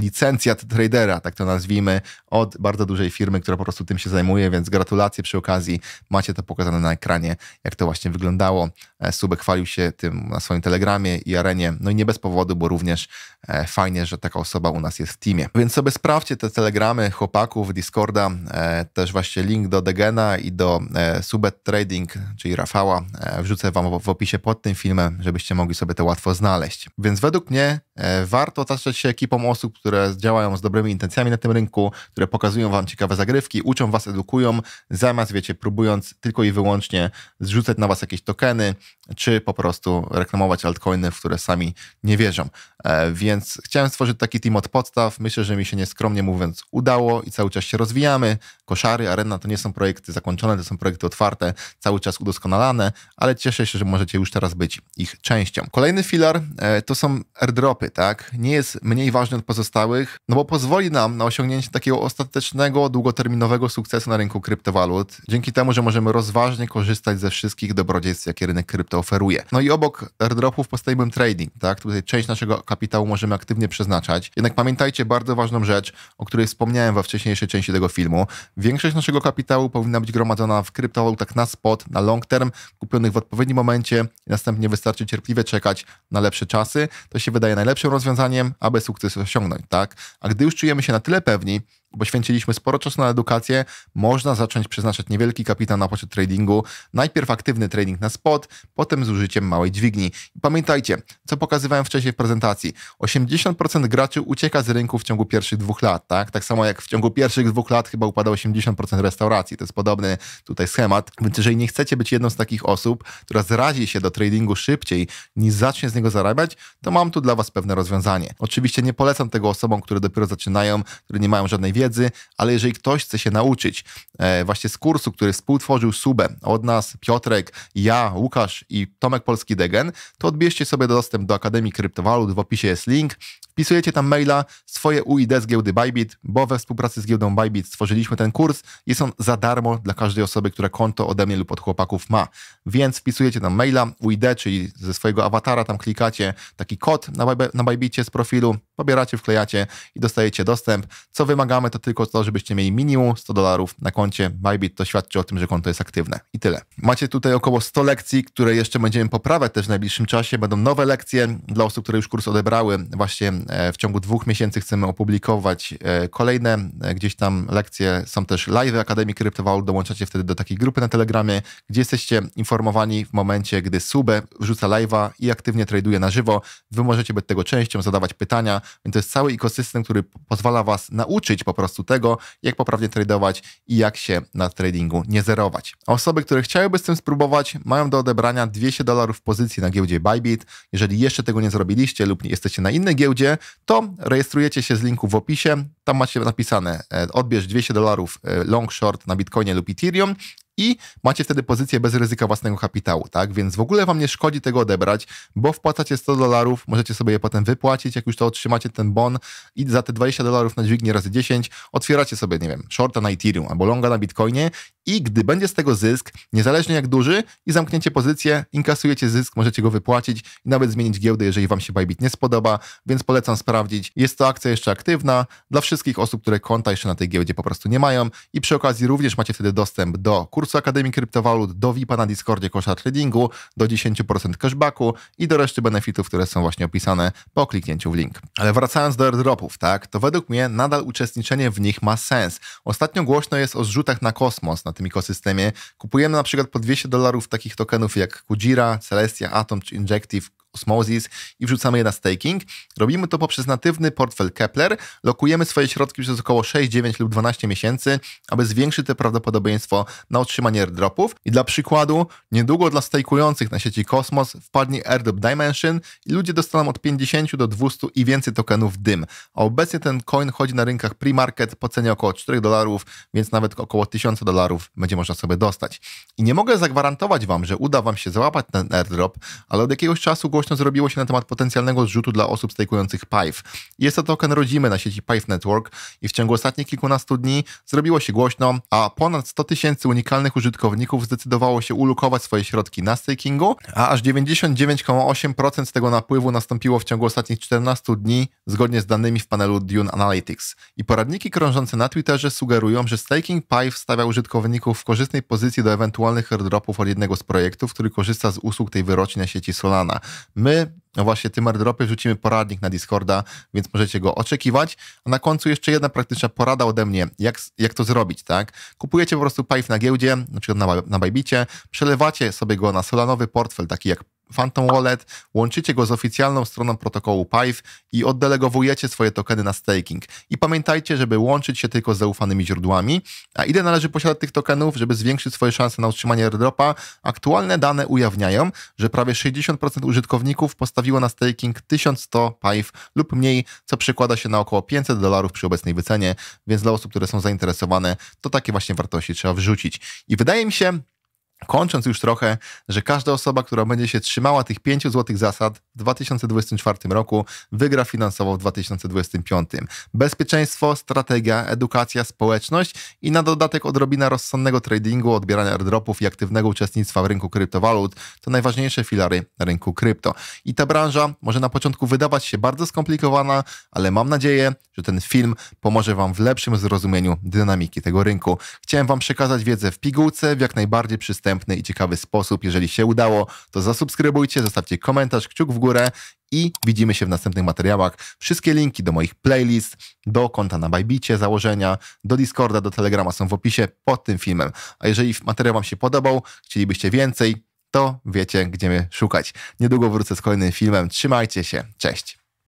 licencjat tradera, tak to nazwijmy, od bardzo dużej firmy, która po prostu tym się zajmuje, więc gratulacje przy okazji. Macie to pokazane na ekranie, jak to właśnie wyglądało. E, Subek chwalił się tym na swoim telegramie i arenie, no i nie bez powodu, bo również e, fajnie, że taka osoba u nas jest w teamie. Więc sobie sprawdźcie te telegramy chłopaków, Discorda, e, też właśnie link do Degena i do Subet Trading, czyli Rafała, wrzucę wam w opisie pod tym filmem, żebyście mogli sobie to łatwo znaleźć. Więc według mnie E, warto zacząć się ekipą osób, które działają z dobrymi intencjami na tym rynku, które pokazują wam ciekawe zagrywki, uczą was, edukują, zamiast, wiecie, próbując tylko i wyłącznie zrzucać na was jakieś tokeny, czy po prostu reklamować altcoiny, w które sami nie wierzą. E, więc chciałem stworzyć taki team od podstaw. Myślę, że mi się nieskromnie mówiąc udało i cały czas się rozwijamy. Koszary, arena to nie są projekty zakończone, to są projekty otwarte, cały czas udoskonalane, ale cieszę się, że możecie już teraz być ich częścią. Kolejny filar e, to są airdropy, tak? Nie jest mniej ważny od pozostałych, no bo pozwoli nam na osiągnięcie takiego ostatecznego, długoterminowego sukcesu na rynku kryptowalut. Dzięki temu, że możemy rozważnie korzystać ze wszystkich dobrodziejstw, jakie rynek kryptowalut oferuje. No i obok airdropów postawimy trading, tak? Tutaj część naszego kapitału możemy aktywnie przeznaczać. Jednak pamiętajcie bardzo ważną rzecz, o której wspomniałem we wcześniejszej części tego filmu. Większość naszego kapitału powinna być gromadzona w kryptowalutach na spot, na long term, kupionych w odpowiednim momencie i następnie wystarczy cierpliwie czekać na lepsze czasy. To się wydaje najlepszym rozwiązaniem, aby sukces osiągnąć, tak? A gdy już czujemy się na tyle pewni, poświęciliśmy sporo czasu na edukację, można zacząć przeznaczać niewielki kapitał na poczet tradingu. Najpierw aktywny trading na spot, potem z użyciem małej dźwigni. pamiętajcie, co pokazywałem wcześniej w prezentacji. 80% graczy ucieka z rynku w ciągu pierwszych dwóch lat, tak? Tak samo jak w ciągu pierwszych dwóch lat chyba upada 80% restauracji. To jest podobny tutaj schemat. Więc jeżeli nie chcecie być jedną z takich osób, która zrazi się do tradingu szybciej niż zacznie z niego zarabiać, to mam tu dla Was pewne rozwiązanie. Oczywiście nie polecam tego osobom, które dopiero zaczynają, które nie mają żadnej wiedzy, ale jeżeli ktoś chce się nauczyć e, właśnie z kursu, który współtworzył SUBE od nas, Piotrek, ja, Łukasz i Tomek Polski-Degen, to odbierzcie sobie dostęp do Akademii Kryptowalut, w opisie jest link, Wpisujecie tam maila, swoje UID z giełdy Bybit, bo we współpracy z giełdą Bybit stworzyliśmy ten kurs. Jest on za darmo dla każdej osoby, która konto ode mnie lub od chłopaków ma. Więc wpisujecie tam maila, UID, czyli ze swojego awatara tam klikacie taki kod na, Byb na Bybicie z profilu, pobieracie, wklejacie i dostajecie dostęp. Co wymagamy, to tylko to, żebyście mieli minimum 100 dolarów na koncie Bybit. To świadczy o tym, że konto jest aktywne. I tyle. Macie tutaj około 100 lekcji, które jeszcze będziemy poprawiać też w najbliższym czasie. Będą nowe lekcje dla osób, które już kurs odebrały właśnie E, w ciągu dwóch miesięcy chcemy opublikować e, kolejne e, gdzieś tam lekcje. Są też live Akademii Kryptowalut, dołączacie wtedy do takiej grupy na Telegramie, gdzie jesteście informowani w momencie, gdy Sube wrzuca live'a i aktywnie traduje na żywo. Wy możecie być tego częścią, zadawać pytania, więc to jest cały ekosystem, który pozwala was nauczyć po prostu tego, jak poprawnie tradować i jak się na tradingu nie zerować. Osoby, które chciałyby z tym spróbować, mają do odebrania 200 dolarów pozycji na giełdzie Bybit. Jeżeli jeszcze tego nie zrobiliście lub nie jesteście na innej giełdzie, to rejestrujecie się z linku w opisie. Tam macie napisane e, odbierz 200 dolarów e, long short na Bitcoinie lub Ethereum i macie wtedy pozycję bez ryzyka własnego kapitału, tak? Więc w ogóle wam nie szkodzi tego odebrać, bo wpłacacie 100 dolarów, możecie sobie je potem wypłacić, jak już to otrzymacie ten bon i za te 20 dolarów na dźwignię razy 10 otwieracie sobie, nie wiem, shorta na Ethereum albo longa na Bitcoinie i gdy będzie z tego zysk, niezależnie jak duży i zamkniecie pozycję, inkasujecie zysk, możecie go wypłacić i nawet zmienić giełdę, jeżeli wam się Bybit nie spodoba, więc polecam sprawdzić. Jest to akcja jeszcze aktywna dla wszystkich osób, które konta jeszcze na tej giełdzie po prostu nie mają i przy okazji również macie wtedy dostęp do kursu kursu Akademii Kryptowalut do VIP-a na Discordzie kosza tradingu, do 10% cashbacku i do reszty benefitów, które są właśnie opisane po kliknięciu w link. Ale wracając do airdropów, tak, to według mnie nadal uczestniczenie w nich ma sens. Ostatnio głośno jest o zrzutach na kosmos na tym ekosystemie. Kupujemy na przykład po 200 dolarów takich tokenów jak Kujira, Celestia, Atom czy Injective Osmosis i wrzucamy je na staking. Robimy to poprzez natywny portfel Kepler, lokujemy swoje środki przez około 6, 9 lub 12 miesięcy, aby zwiększyć to prawdopodobieństwo na otrzymanie airdropów. I dla przykładu, niedługo dla stakeujących na sieci Kosmos wpadnie airdrop Dimension i ludzie dostaną od 50 do 200 i więcej tokenów DYM. A obecnie ten coin chodzi na rynkach pre-market po cenie około 4 dolarów, więc nawet około 1000 dolarów będzie można sobie dostać. I nie mogę zagwarantować Wam, że uda Wam się załapać ten airdrop, ale od jakiegoś czasu głośno głośno zrobiło się na temat potencjalnego zrzutu dla osób stajkujących PIF. Jest to token rodzimy na sieci PIF Network i w ciągu ostatnich kilkunastu dni zrobiło się głośno, a ponad 100 tysięcy unikalnych użytkowników zdecydowało się ulukować swoje środki na stakingu, a aż 99,8% z tego napływu nastąpiło w ciągu ostatnich 14 dni, zgodnie z danymi w panelu Dune Analytics. I poradniki krążące na Twitterze sugerują, że staking PIF stawia użytkowników w korzystnej pozycji do ewentualnych airdropów od jednego z projektów, który korzysta z usług tej wyroczni sieci Solana. My właśnie tym airdropie rzucimy poradnik na Discorda, więc możecie go oczekiwać. A na końcu jeszcze jedna praktyczna porada ode mnie, jak, jak to zrobić, tak? Kupujecie po prostu PIF na giełdzie, na przykład na, na Bajbicie, przelewacie sobie go na solanowy portfel, taki jak Phantom Wallet, łączycie go z oficjalną stroną protokołu Pive i oddelegowujecie swoje tokeny na staking. I pamiętajcie, żeby łączyć się tylko z zaufanymi źródłami. A ile należy posiadać tych tokenów, żeby zwiększyć swoje szanse na utrzymanie airdropa? Aktualne dane ujawniają, że prawie 60% użytkowników postawiło na staking 1100 Pive lub mniej, co przekłada się na około 500 dolarów przy obecnej wycenie, więc dla osób, które są zainteresowane, to takie właśnie wartości trzeba wrzucić. I wydaje mi się, Kończąc już trochę, że każda osoba, która będzie się trzymała tych pięciu złotych zasad w 2024 roku, wygra finansowo w 2025. Bezpieczeństwo, strategia, edukacja, społeczność i na dodatek odrobina rozsądnego tradingu, odbierania airdropów i aktywnego uczestnictwa w rynku kryptowalut to najważniejsze filary rynku krypto. I ta branża może na początku wydawać się bardzo skomplikowana, ale mam nadzieję, że ten film pomoże Wam w lepszym zrozumieniu dynamiki tego rynku. Chciałem Wam przekazać wiedzę w pigułce, w jak najbardziej przystępnej przystępny i ciekawy sposób. Jeżeli się udało, to zasubskrybujcie, zostawcie komentarz, kciuk w górę i widzimy się w następnych materiałach. Wszystkie linki do moich playlist, do konta na Bajbicie, założenia, do Discorda, do Telegrama są w opisie pod tym filmem. A jeżeli materiał Wam się podobał, chcielibyście więcej, to wiecie, gdzie mnie szukać. Niedługo wrócę z kolejnym filmem. Trzymajcie się. Cześć.